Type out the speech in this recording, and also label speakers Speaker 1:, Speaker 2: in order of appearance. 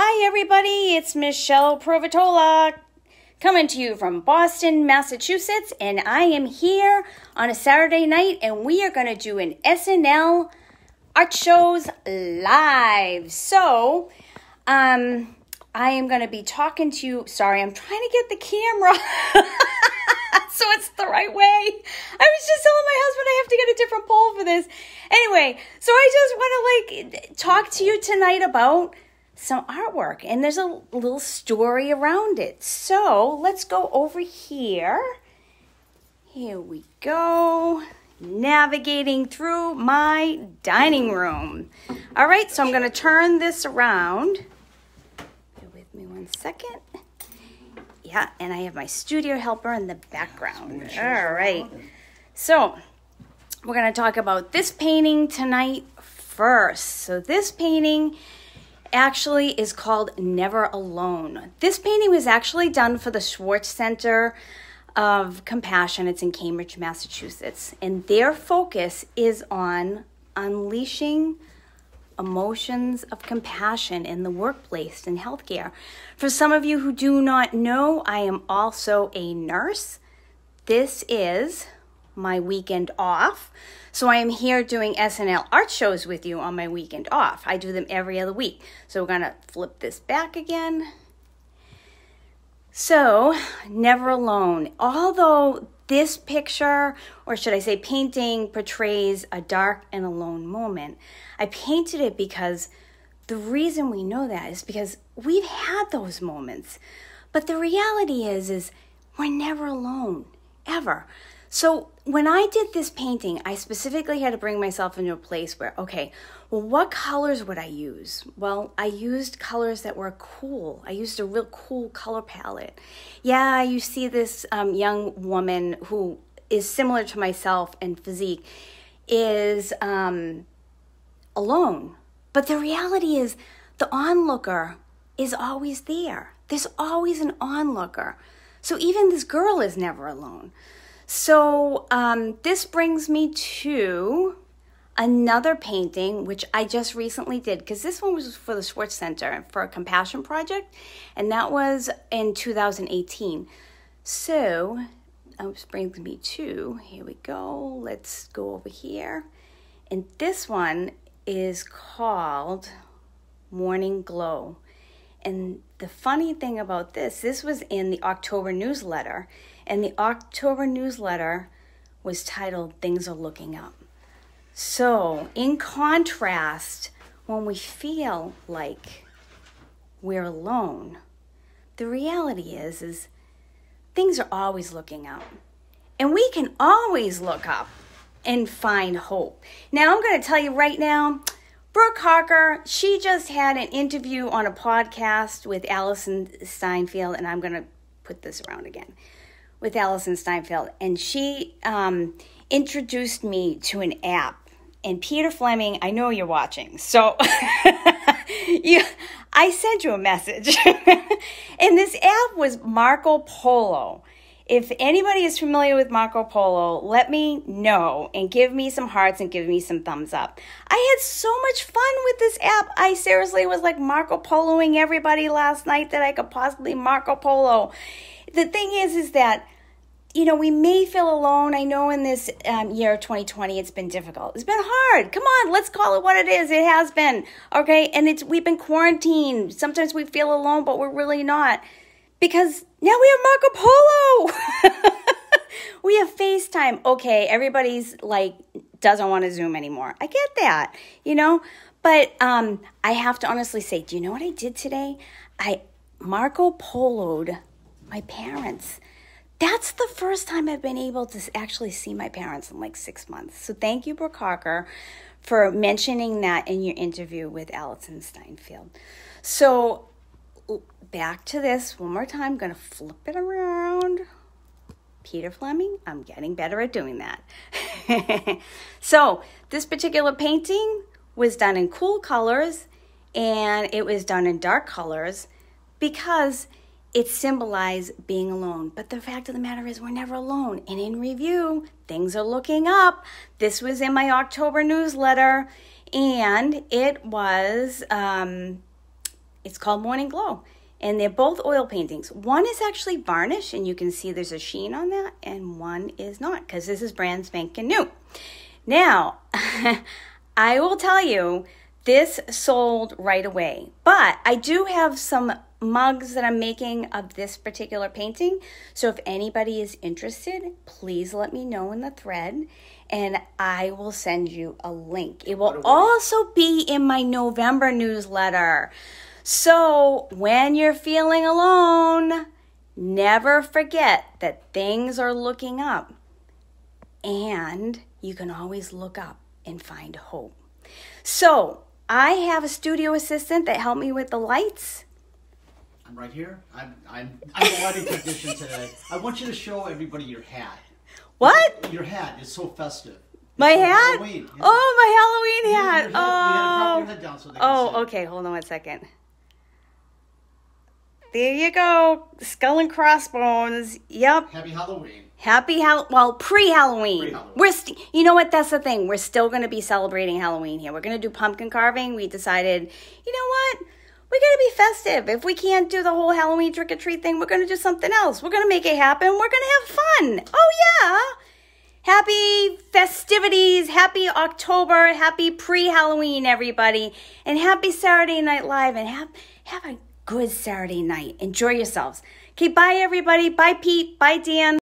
Speaker 1: Hi, everybody. It's Michelle Provatola coming to you from Boston, Massachusetts, and I am here on a Saturday night, and we are going to do an SNL art shows live. So, um, I am going to be talking to you. Sorry, I'm trying to get the camera. so it's the right way. I was just telling my husband I have to get a different pole for this. Anyway, so I just want to like talk to you tonight about some artwork and there's a little story around it. So let's go over here. Here we go, navigating through my dining room. All right, so I'm gonna turn this around. Bear with me one second. Yeah, and I have my studio helper in the background. All right, so we're gonna talk about this painting tonight first. So this painting actually is called Never Alone. This painting was actually done for the Schwartz Center of Compassion. It's in Cambridge, Massachusetts. And their focus is on unleashing emotions of compassion in the workplace and healthcare. For some of you who do not know, I am also a nurse. This is my weekend off. So I am here doing SNL art shows with you on my weekend off. I do them every other week. So we're going to flip this back again. So, never alone. Although this picture, or should I say painting, portrays a dark and alone moment, I painted it because the reason we know that is because we've had those moments. But the reality is is we're never alone ever. So when I did this painting, I specifically had to bring myself into a place where, okay, well, what colors would I use? Well, I used colors that were cool. I used a real cool color palette. Yeah, you see this um, young woman who is similar to myself in physique is um, alone. But the reality is the onlooker is always there. There's always an onlooker. So even this girl is never alone. So um, this brings me to another painting, which I just recently did, because this one was for the Schwartz Center for a compassion project, and that was in 2018. So, oh, this brings me to, here we go, let's go over here. And this one is called Morning Glow. And the funny thing about this, this was in the October newsletter, and the October newsletter was titled Things Are Looking Up. So, in contrast, when we feel like we're alone, the reality is is things are always looking up. And we can always look up and find hope. Now, I'm going to tell you right now, Brooke Harker, she just had an interview on a podcast with Allison Steinfeld, and I'm going to put this around again with Allison Steinfeld, and she um, introduced me to an app. And Peter Fleming, I know you're watching, so you, I sent you a message. and this app was Marco Polo. If anybody is familiar with Marco Polo, let me know and give me some hearts and give me some thumbs up. I had so much fun with this app. I seriously was like Marco Poloing everybody last night that I could possibly Marco Polo the thing is, is that you know, we may feel alone. I know in this um, year 2020, it's been difficult. It's been hard. Come on, let's call it what it is. It has been okay, and it's we've been quarantined. Sometimes we feel alone, but we're really not, because now we have Marco Polo. we have FaceTime. Okay, everybody's like doesn't want to Zoom anymore. I get that, you know, but um, I have to honestly say, do you know what I did today? I Marco Poloed my parents. That's the first time I've been able to actually see my parents in like six months. So thank you, Brooke Harker, for mentioning that in your interview with Allison Steinfeld. So back to this one more time. I'm going to flip it around. Peter Fleming, I'm getting better at doing that. so this particular painting was done in cool colors and it was done in dark colors because – it symbolized being alone. But the fact of the matter is, we're never alone. And in review, things are looking up. This was in my October newsletter, and it was, um, it's called Morning Glow. And they're both oil paintings. One is actually varnish, and you can see there's a sheen on that, and one is not, because this is brand spanking new. Now, I will tell you, this sold right away, but I do have some mugs that I'm making of this particular painting. So if anybody is interested, please let me know in the thread and I will send you a link. It will also be in my November newsletter. So when you're feeling alone, never forget that things are looking up and you can always look up and find hope. So I have a studio assistant that helped me with the lights. I'm right here. I'm I'm I'm the lighting technician today. I want you to show everybody your hat. What? Your hat is so festive. My it's hat? Yeah. Oh, my Halloween hat. oh. Head, so oh, okay. Hold on one second. There you go. Skull and crossbones. Yep. Happy Halloween. Happy Hall. Well, pre-Halloween. pre-Halloween. We're st- you know what? That's the thing. We're still going to be celebrating Halloween here. We're going to do pumpkin carving. We decided, you know what? we gotta be festive. If we can't do the whole Halloween trick or treat thing, we're gonna do something else. We're gonna make it happen. We're gonna have fun. Oh, yeah. Happy festivities, happy October, happy pre Halloween, everybody, and happy Saturday Night Live, and have, have a good Saturday night. Enjoy yourselves. Okay, bye, everybody. Bye, Pete. Bye, Dan.